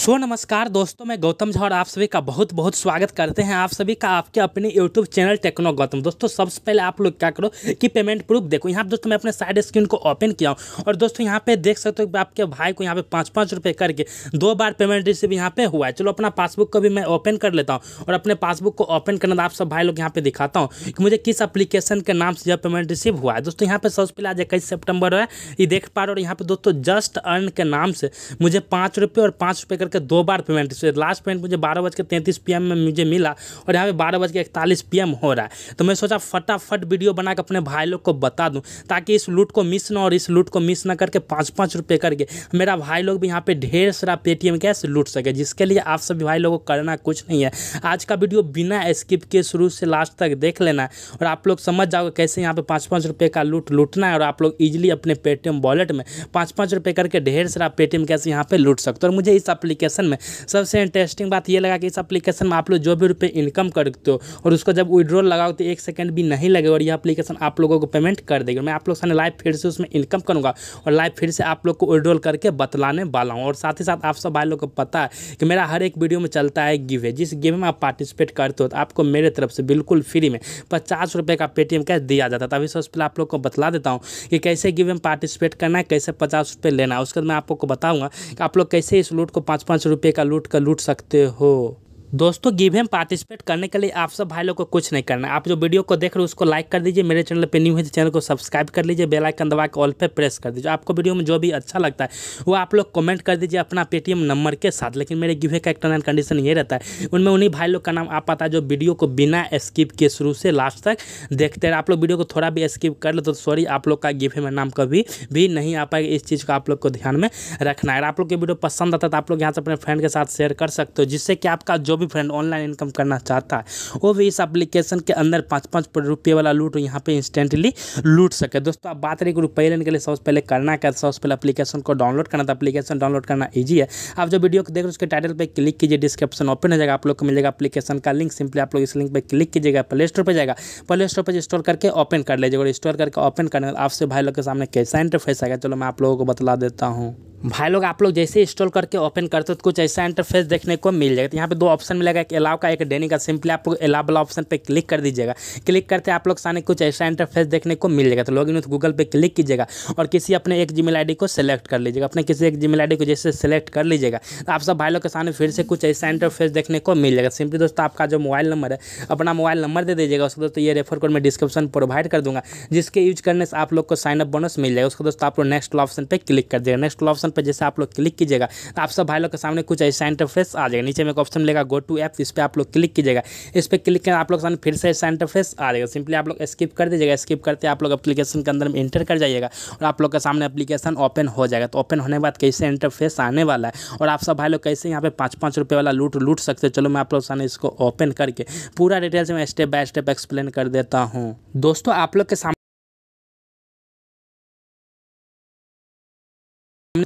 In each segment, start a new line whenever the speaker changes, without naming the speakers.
सो नमस्कार दोस्तों मैं गौतम झा और आप सभी का बहुत बहुत स्वागत करते हैं आप सभी का आपके अपने यूट्यूब चैनल टेक्नो गौतम दोस्तों सबसे पहले आप लोग क्या करो कि पेमेंट प्रूफ देखो यहाँ पर दोस्तों मैं अपने साइड स्क्रीन को ओपन किया हूँ और दोस्तों यहाँ पे देख सकते हो कि आपके भाई को यहाँ पे पाँच पाँच रुपये करके दो बार पेमेंट रिसीव यहाँ पे हुआ है चलो अपना पासबुक को भी मैं ओपन कर लेता हूँ और अपने पासबुक को ओपन करने आप सब भाई लोग यहाँ पे दिखाता हूँ कि मुझे किस अपलीकेशन के नाम से यह पेमेंट रिसीव हुआ है दोस्तों यहाँ पे सबसे पहले आज इक्कीस सेप्टेम्बर है ये देख पा रहे हो यहाँ पे दोस्तों जस्ट अर्न के नाम से मुझे पाँच रुपये और पाँच रुपये करके दो बार पेमेंट लास्ट पेमेंट मुझे बारह बज के तैंतीस पी में मुझे मिला और यहाँ पे बारह बज के इकतालीस पी हो रहा है तो मैं सोचा फटाफट वीडियो बना के अपने भाई लोग को बता दूँ ताकि इस लूट को मिस ना और इस लूट को मिस ना करके पाँच पाँच रुपये करके मेरा भाई लोग भी यहाँ पे ढेर सारा पेटीएम कैश लूट सके जिसके लिए आप सभी भाई लोगों को करना कुछ नहीं है आज का वीडियो बिना स्किप के शुरू से लास्ट तक देख लेना और आप लोग समझ जाओगे कैसे यहाँ पे पाँच पाँच रुपये का लूट लूटना है और आप लोग ईजिली अपने पेटीएम वॉलेट में पाँच पाँच रुपये करके ढेर सारा पेटीएम कैसे यहाँ पे लूट सकते हो और मुझे इस अपली एप्लीकेशन में सबसे इंटरेस्टिंग बात ये लगा कि इस एप्लीकेशन में आप लोग जो भी रुपये इनकम करते हो और उसको जब विड्रॉल लगाओ तो एक सेकंड भी नहीं लगेगा और यह एप्लीकेशन आप लोगों को पेमेंट कर देगी मैं आप लोग सामने लाइव फिर से उसमें इनकम करूँगा और लाइव फिर से आप लोग को विड्रॉल करके बतलाने वाला हूँ और साथ ही साथ आप सब भाई लोग को पता है कि मेरा हर एक वीडियो में चलता है गिव है जिस गेम में आप पार्टिसिपेट करते हो तो आपको मेरे तरफ से बिल्कुल फ्री में पचास रुपये का पेटीएम कैश दिया जाता था अभी सबसे पहले आप लोग को बतला देता हूँ कि कैसे गिव में पार्टिसिपेट करना है कैसे पचास रुपये लेना है उसके बाद मैं आप लोग को बताऊँगा कि आप लोग कैसे इस लूट को पाँच पाँच रुपये का लूट कर लूट सकते हो दोस्तों गिव हेम पार्टिसिपेट करने के लिए आप सब भाई लोग को कुछ नहीं करना आप जो वीडियो को देख रहे हो उसको लाइक कर दीजिए मेरे चैनल पे न्यू है तो चैनल को सब्सक्राइब कर लीजिए बेल आइकन दबा के ऑल पे प्रेस कर दीजिए आपको वीडियो में जो भी अच्छा लगता है वो आप लोग कमेंट कर दीजिए अपना पेटीएम नंबर के साथ लेकिन मेरे गिवे का एक टर्न एंड कंडीशन ये रहता है उनमें उन्हीं भाई लोग का नाम आप पता है जो वीडियो को बिना स्किप के शुरू से लास्ट तक देखते हैं आप लोग वीडियो को थोड़ा भी स्किप कर ले तो सॉरी आप लोग का गिवे में नाम कभी भी नहीं आ पाएगा इस चीज़ को आप लोग को ध्यान में रखना है आप लोग की वीडियो पसंद आता है तो आप लोग यहाँ से अपने फ्रेंड के साथ शेयर कर सकते हो जिससे कि आपका जो भी फ्रेंड ऑनलाइन इनकम करना चाहता है वो भी इस एप्लीकेशन के अंदर पाँच पाँच रुपये वाला लूट यहाँ पे इंस्टेंटली लूट सके दोस्तों आप बात रही रुपये लेने के लिए सबसे पहले करना क्या सबसे पहले अपलीकेशन को डाउनलोड करना था अपलीकेशन डाउनलोड करना ईजी है आप जो वीडियो को देख रहे हो उसके टाइटल पर क्लिक कीजिए डिस्क्रिप्शन ओपन हो जाएगा आप लोग को मिलेगा अपलीकेशन का लिंक सिंपली आप लोग इस लिंक पर क्लिक कीजिएगा प्ले स्टोर पर जाएगा प्ले स्टोर पर स्टोर करके ओपन कर लीजिएगा और स्टोर करके ओपन करने आपसे भाई लोग के सामने कैसा इंटरफेस आएगा चलो मैं आप लोगों को बता देता हूँ भाई लोग आप लोग जैसे इंस्टॉल करके ओपन करते हो तो कुछ ऐसा इंटरफेस देखने को मिल जाएगा तो यहाँ पे दो ऑप्शन मिलेगा एक अलाव का एक डेनी का सिंपली आप लोग अलाव वाला ऑप्शन पे क्लिक कर दीजिएगा क्लिक करते आप लोग सामने कुछ ऐसा इंटरफेस देखने को मिल जाएगा तो लॉग इन गूगल पे क्लिक कीजिएगा और किसी अपने एक जी आई को सेलेक्ट कर लीजिएगा अपने किसी एक जी आई को जैसे सेलेक्ट कर लीजिएगा तो आप सब भाई लोग के सामने फिर से कुछ ऐसा इंटरफेस देखने को मिल जाएगा सिंपली दोस्तों आपका जो मोबाइल नंबर है अपना मोबाइल नंबर दे दीजिएगा उसको दोस्तों ये रेफर कोड मैं डिस्क्रिप्शन प्रोवाइड कर दूंगा जिसके यूज करने से आप लोग को साइनअप बोनस मिल जाएगा उसको दोस्तों आप लोग नेक्स्ट ऑप्शन पर क्लिक कर दिएगा नेक्स्ट ऑप्शन ऑप्शन पर जैसे आप लोग क्लिक कीजिएगा तो आप सब भाई लोग के सामने कुछ ऐसा इंटरफेस आ जाएगा नीचे में एक ऑप्शन मिलेगा गो टू ऐप इस पर आप लोग क्लिक कीजिएगा इस पर क्लिक करें आप लोग सामने फिर से ऐसा इंटरफेस आ जाएगा सिंपली आप लोग स्किप कर दीजिएगा स्किप करते आप लोग अपलीकेशन के अंदर में इंटर कर जाइएगा और आप लोग के सामने अपलीकेशन ओपन हो जाएगा तो ओपन होने के बाद कैसे इंटरफेस आने वाला है और आप सब भाई लोग कैसे यहाँ पे पाँच पाँच रुपये वाला लूट लूट सकते हो चलो मैं आप लोग सामने इसको ओपन करके पूरा डिटेल्स में स्टेप बाय स्टेप एक्सप्लेन कर देता हूँ दोस्तों आप लोग के सामने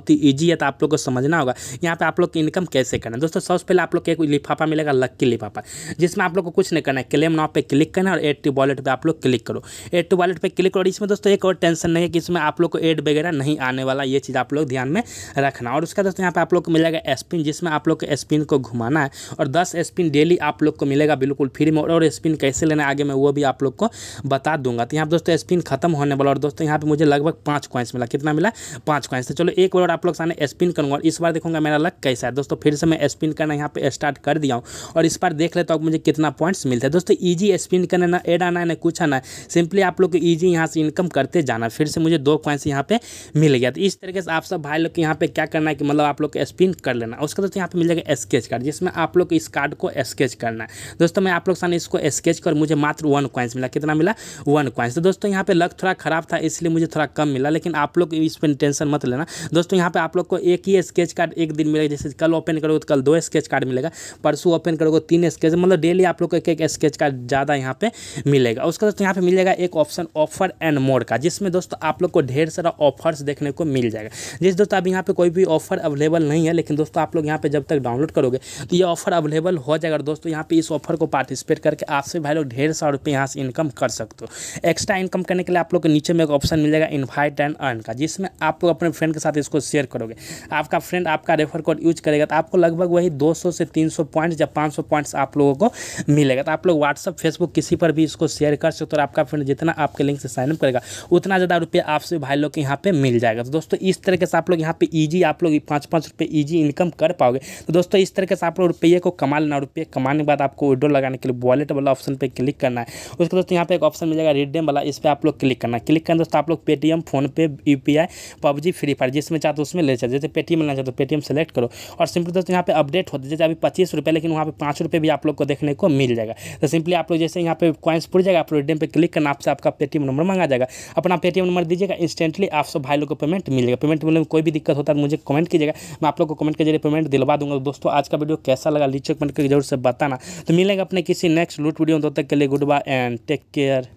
बहुत ही ईजी है तो आप लोग को समझना होगा यहाँ पर आप लोग इनकम कैसे करना है दोस्तों सबसे पहले आप लोग को लिफाफा मिलेगा लक्की लिफाफा जिसमें आप लोग को कुछ नहीं करना है क्लेम नाव पर क्लिक करना है और एड टू वॉलेट पर आप लोग क्लिक करो एड टू वॉलेट पर क्लिक करो इसमें दोस्तों एक और टेंशन नहीं है कि इसमें आप लोग को एड वगैरह नहीं आने वाला ये चीज़ आप लोग ध्यान में रखना और उसका दोस्तों यहाँ पर आप लोग को मिलेगा स्पिन जिसमें आप लोग को स्पिन को घुमाना है और दस स्पिन डेली आप लोग को मिलेगा बिल्कुल फ्री में और स्पिन कैसे लेना है आगे मैं वो भी आप लोग को बता दूंगा तो यहाँ पर दोस्तों स्पिन खत्म होने वाला और दोस्तों यहाँ पर मुझे लगभग पाँच क्वाइंस मिला कितना मिला पाँच क्वाइंस तो चलो एक बार आप लोग सामने स्पिन करूँगा इस बार देखूंगा मेरा लक कैसा है दोस्तों फिर से मैं स्पिन करना यहाँ पे स्टार्ट कर दिया हूँ और इस बार देख लेता हूँ मुझे कितना पॉइंट्स मिलता है दोस्तों ईजी स्पिन करना ना एड आना है ना कुछ आना है सिंपली आप लोग को ईजी यहाँ से इनकम करते जाना फिर से मुझे दो पॉइंट्स यहाँ पे मिल गया तो इस तरीके से आप सब भाई लोग यहाँ पे क्या करना है कि मतलब आप लोग को स्पिन कर लेना उसके दोस्तों यहाँ पे मिल जाएगा स्केच कार्ड जिसमें आप लोग इस कार्ड को स्केच करना है दोस्तों मैं आप लोग सामने इसको स्केच कर मुझे मात्र वन क्वाइंस मिला कितना मिला वन क्वाइंस तो दोस्तों यहाँ पे लक थोड़ा खराब था इसलिए मुझे थोड़ा कम मिला लेकिन आप लोग इस पर टेंशन मत लेना दोस्तों यहाँ पे आप लोग को एक ही स्केच कार्ड एक दिन मिलेगा जैसे कल ओपन करोगे तो कल दो स्केच कार्ड मिलेगा परसों ओपन करोगे तो तीन स्केच मतलब डेली आप लोग को एक एक स्केच कार्ड ज़्यादा यहाँ पे मिलेगा उसके बाद यहाँ पे मिलेगा एक ऑप्शन ऑफर एंड मोड का जिसमें दोस्तों आप लोग को ढेर सारा ऑफर्स देखने को मिल जाएगा जिस दोस्तों अभी यहाँ पर कोई भी ऑफर अवेलेबल नहीं है लेकिन दोस्तों आप लोग यहाँ पे जब तक डाउनलोड करोगे तो ये ऑफर अवेलेबल हो जाएगा दोस्तों यहाँ पर इस ऑफर को पार्टिसिपेट करके आपसे भाई लोग ढेर सारा रुपये यहाँ से इनकम कर सकते हो एक्स्ट्रा इनकम करने के लिए आप लोग को नीचे में एक ऑप्शन मिलेगा इन्वाइट एंड अर्न का जिसमें आप लोग अपने फ्रेंड के साथ इसको शेयर करोगे आपका फ्रेंड आपका रेफर कोड यूज करेगा तो आपको लगभग वही 200 से 300 पॉइंट्स या 500 पॉइंट्स आप लोगों को मिलेगा तो आप लोग व्हाट्सअप फेसबुक किसी पर भी इसको शेयर कर सकते हो और तो आपका फ्रेंड जितना आपके लिंक से साइनअप करेगा उतना ज़्यादा रुपया आपसे भाई लोग के यहाँ पर मिल जाएगा तो दोस्तों इस तरीके से आप लोग यहाँ पर ईजी आप लोग पाँच पाँच रुपये ईजी इनकम कर पाओगे तो दोस्तों इस तरीके से आप लोग रुपये को कमा लेना रुपये कमाने के बाद आपको विड्रो लगाने के लिए वॉलेट वाला ऑप्शन पर क्लिक करना है उसके दोस्तों यहाँ पर एक ऑप्शन मिलेगा रिडेम वाला इस पर आप लोग क्लिक करना क्लिक करना दोस्तों आप लोग Paytm PhonePe U P I PUBG free fire जिसमें चाहते तो उसमें ले चलिए जैसे पेटीएम लेना चाहते हो पेटीएम सेलेक्ट करो और सिंपली दोस्तों यहाँ पे अपडेट होते जैसे अभी पच्चीस रुपये लेकिन वहाँ पे पाँच रुपये भी आप लोग को देखने को मिल जाएगा तो सिंपली आप लोग जैसे यहाँ पे कॉइन्स पुर जाएगा आप रिडीम पे क्लिक करना आपसे आपका पेटीएम नंबर मांगा जाएगा अपना पेटीएम नंबर दीजिएगा इंस्टेंटली आप सब भाई लोग को पेमेंट मिल जाएगा पेमेंट मिलने में कोई भी दिक्कत होता है मुझे कमेंट कीजिएगा मैं आप लोग को कमेंट के जरिए पेमेंट दिलवा दूंगा तो दोस्तों आज का वीडियो कैसा लगा लीचे कमेंट करके जरूर से बताना तो मिलेगा अपने किसी नेक्स्ट लूट वीडियो तब तक के लिए goodbye and take care